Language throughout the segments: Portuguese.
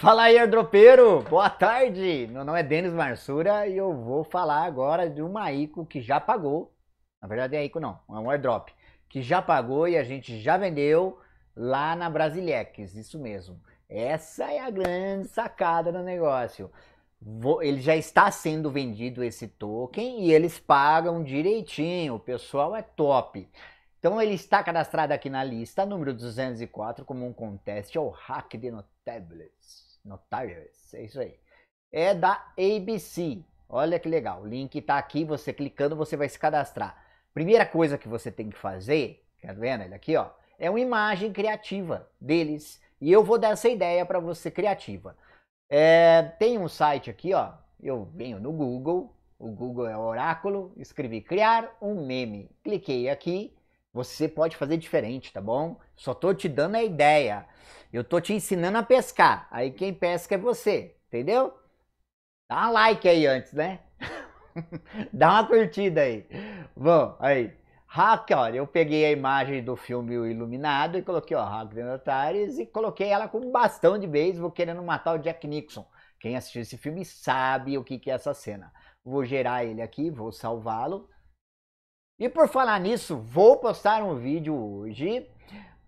Fala aí, airdropeiro! Boa tarde! Meu nome é Denis Marsura e eu vou falar agora de uma ICO que já pagou. Na verdade é ICO não, é um airdrop. Que já pagou e a gente já vendeu lá na Brasilex, isso mesmo. Essa é a grande sacada do negócio. Ele já está sendo vendido esse token e eles pagam direitinho, o pessoal é top. Então ele está cadastrado aqui na lista, número 204, como um contest ao é hack de Notables. Notorious, é isso aí. É da ABC. Olha que legal, o link está aqui, você clicando, você vai se cadastrar. Primeira coisa que você tem que fazer, tá vendo ele aqui, ó, é uma imagem criativa deles. E eu vou dar essa ideia para você criativa. É, tem um site aqui, ó, eu venho no Google, o Google é o oráculo, escrevi criar um meme. Cliquei aqui, você pode fazer diferente, tá bom? Só tô te dando a ideia. Eu tô te ensinando a pescar. Aí quem pesca é você, entendeu? Dá um like aí antes, né? Dá uma curtida aí. Bom, aí. Hack, olha, eu peguei a imagem do filme O Iluminado e coloquei, ó, Hack Denotares e coloquei ela com um bastão de beisebol querendo matar o Jack Nixon. Quem assistiu esse filme sabe o que, que é essa cena. Vou gerar ele aqui, vou salvá-lo. E por falar nisso, vou postar um vídeo hoje,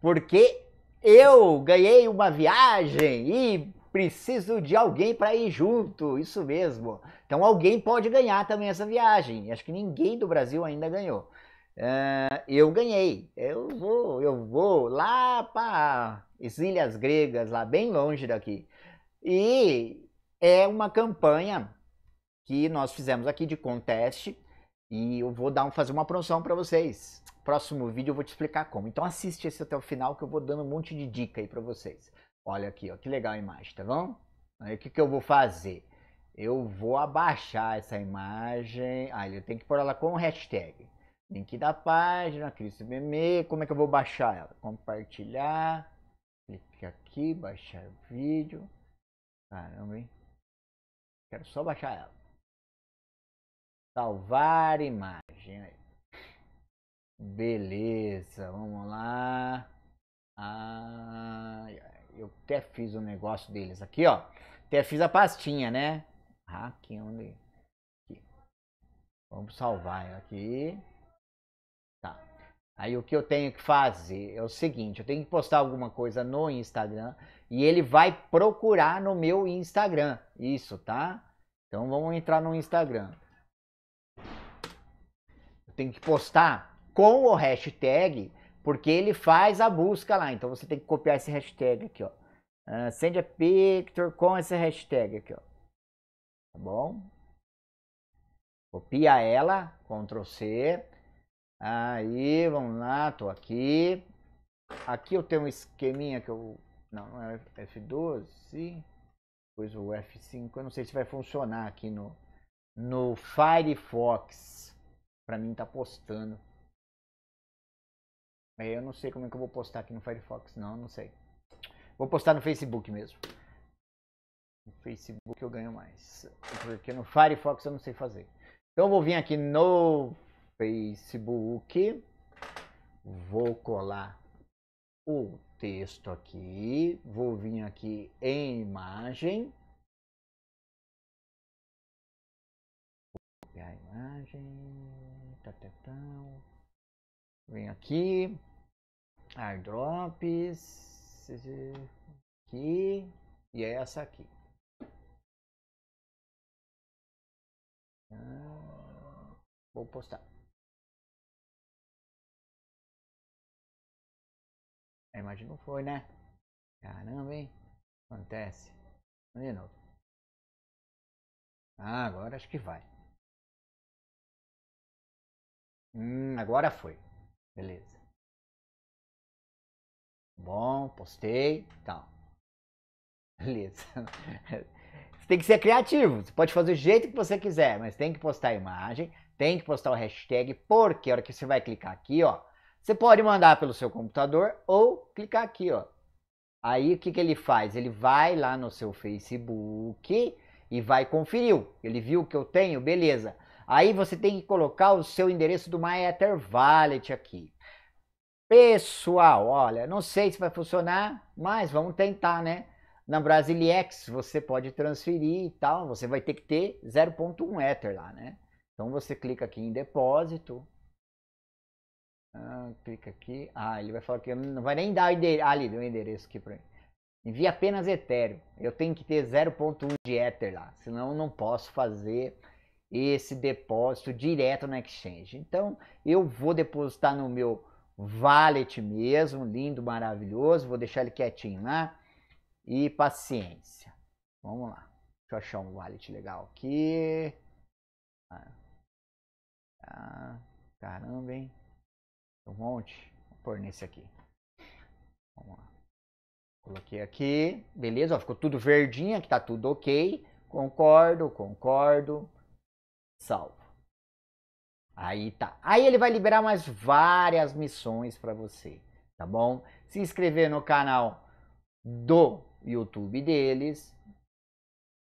porque eu ganhei uma viagem e preciso de alguém para ir junto, isso mesmo. Então alguém pode ganhar também essa viagem. Acho que ninguém do Brasil ainda ganhou. Uh, eu ganhei. Eu vou, eu vou lá para as Ilhas Gregas, lá bem longe daqui. E é uma campanha que nós fizemos aqui de conteste e eu vou dar, um fazer uma promoção para vocês. Próximo vídeo eu vou te explicar como. Então assiste esse até o final que eu vou dando um monte de dica aí para vocês. Olha aqui, ó, que legal a imagem, tá bom? Aí o que, que eu vou fazer? Eu vou abaixar essa imagem. Ah, eu tenho que pôr ela com hashtag. Link da página, Cristo Meme. Como é que eu vou baixar ela? Compartilhar. Clique aqui, baixar o vídeo. Caramba, hein? Quero só baixar ela. Salvar imagem. Beleza, vamos lá. Ah, eu até fiz o um negócio deles aqui, ó. Até fiz a pastinha, né? Ah, aqui onde? Aqui. Vamos salvar aqui. Tá. Aí o que eu tenho que fazer é o seguinte: eu tenho que postar alguma coisa no Instagram e ele vai procurar no meu Instagram. Isso, tá? Então vamos entrar no Instagram tem que postar com o hashtag, porque ele faz a busca lá. Então você tem que copiar esse hashtag aqui, ó. Uh, send a picture com essa hashtag aqui, ó. Tá bom? Copia ela, Ctrl C. Aí, vamos lá, tô aqui. Aqui eu tenho um esqueminha que eu... Não, não é F12. Depois o F5, eu não sei se vai funcionar aqui no, no Firefox. Para mim tá postando. É, eu não sei como é que eu vou postar aqui no Firefox, não, não sei. Vou postar no Facebook mesmo. No Facebook eu ganho mais, porque no Firefox eu não sei fazer. Então eu vou vir aqui no Facebook, vou colar o texto aqui, vou vir aqui em imagem. Vou copiar a imagem. Vem aqui. Airdrops. Aqui. E é essa aqui. Ah, vou postar. A imagem não foi, né? Caramba, hein? Acontece. de novo. Ah, agora acho que vai. Hum, agora foi. Beleza. Bom, postei, tal. Beleza. Você tem que ser criativo. Você pode fazer do jeito que você quiser, mas tem que postar a imagem, tem que postar o hashtag, porque a hora que você vai clicar aqui, ó, você pode mandar pelo seu computador ou clicar aqui, ó. Aí o que, que ele faz? Ele vai lá no seu Facebook e vai conferir. Ele viu que eu tenho, beleza. Aí você tem que colocar o seu endereço do My aqui. Pessoal, olha, não sei se vai funcionar, mas vamos tentar, né? Na Brasilex você pode transferir e tal, você vai ter que ter 0.1 Ether lá, né? Então você clica aqui em depósito, ah, clica aqui. Ah, ele vai falar que não vai nem dar o endereço. Ah, ali deu o endereço aqui para mim. Envia apenas Ethereum. Eu tenho que ter 0.1 de Ether lá, senão eu não posso fazer esse depósito direto na exchange. Então, eu vou depositar no meu wallet mesmo, lindo, maravilhoso, vou deixar ele quietinho lá e paciência. Vamos lá. Deixa eu achar um wallet legal aqui. Ah, ah caramba, hein? Um monte. Vou pôr nesse aqui. Vamos lá. Coloquei aqui. Beleza, ó, ficou tudo verdinho, que tá tudo ok. Concordo, concordo salvo. Aí tá. Aí ele vai liberar mais várias missões para você, tá bom? Se inscrever no canal do YouTube deles.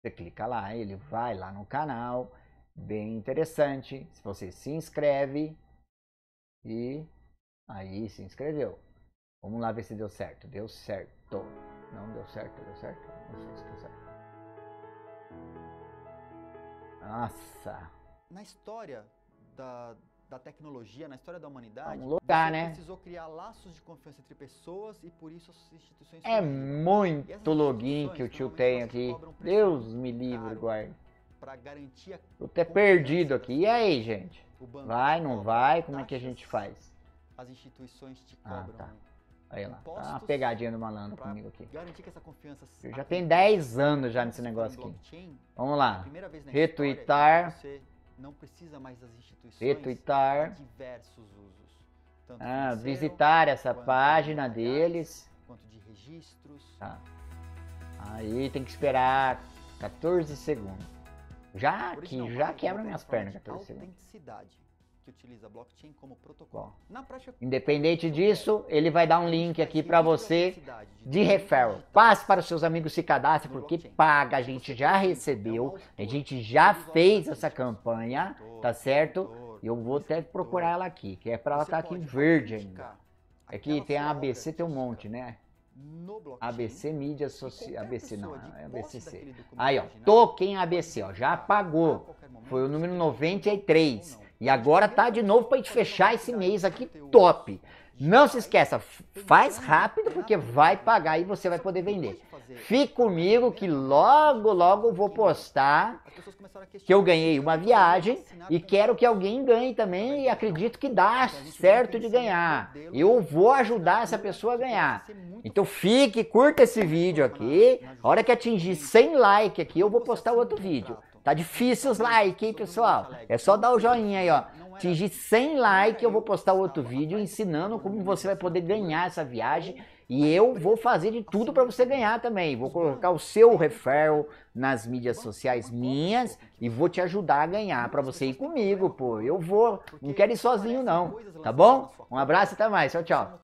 Você clica lá, ele vai lá no canal. Bem interessante. Se você se inscreve e aí se inscreveu. Vamos lá ver se deu certo. Deu certo. Não deu certo, deu certo. Não sei se deu certo. Nossa na história da, da tecnologia, na história da humanidade, é um lugar, né? precisou criar laços de confiança entre pessoas e por isso as instituições... É muito login que o tio tem aqui. Deus me livre, guarda. Para garantir a Tô até perdido aqui. E aí, gente? Vai, não vai? Como é que a gente faz? As instituições te ah, cobram ah, tá. Aí lá, tá uma pegadinha do malandro comigo aqui. Eu já tenho 10 anos já nesse negócio aqui. Vamos lá. É Retweetar. História, não precisa mais das instituições Retweetar. diversos usos. Ah, visitar essa página de deles. Quanto de registros. Tá. Aí tem que esperar 14 segundos. Já que já quebra minhas pernas 14 segundos que utiliza blockchain como protocolo. Bom, prática... Independente disso, ele vai dar um link aqui para você de referral. Passe para os seus amigos se cadastrem, porque paga. A gente já recebeu, a gente já fez essa é campanha, tá certo? E eu vou até procurar ela aqui, que é para ela estar tá aqui em verde ainda. É aqui tem a ABC, tem um monte, né? ABC Mídia Social, ABC não, é ABCC. Aí, ó, token ABC, ó, já pagou. Foi o número 93. E agora tá de novo para te fechar esse mês aqui top. Não se esqueça, faz rápido porque vai pagar e você vai poder vender. Fique comigo que logo, logo vou postar que eu ganhei uma viagem e quero que alguém ganhe também e acredito que dá certo de ganhar. Eu vou ajudar essa pessoa a ganhar. Então fique, curta esse vídeo aqui. A hora que atingir 100 likes aqui, eu vou postar outro vídeo. Tá difícil os likes, hein, pessoal? É só dar o joinha aí, ó. É atingir 100 likes, eu vou postar outro vídeo ensinando como você vai poder ganhar essa viagem. E eu vou fazer de tudo para você ganhar também. Vou colocar o seu referral nas mídias sociais minhas e vou te ajudar a ganhar para você ir comigo, pô. Eu vou, não quero ir sozinho não, tá bom? Um abraço e até mais. Tchau, tchau.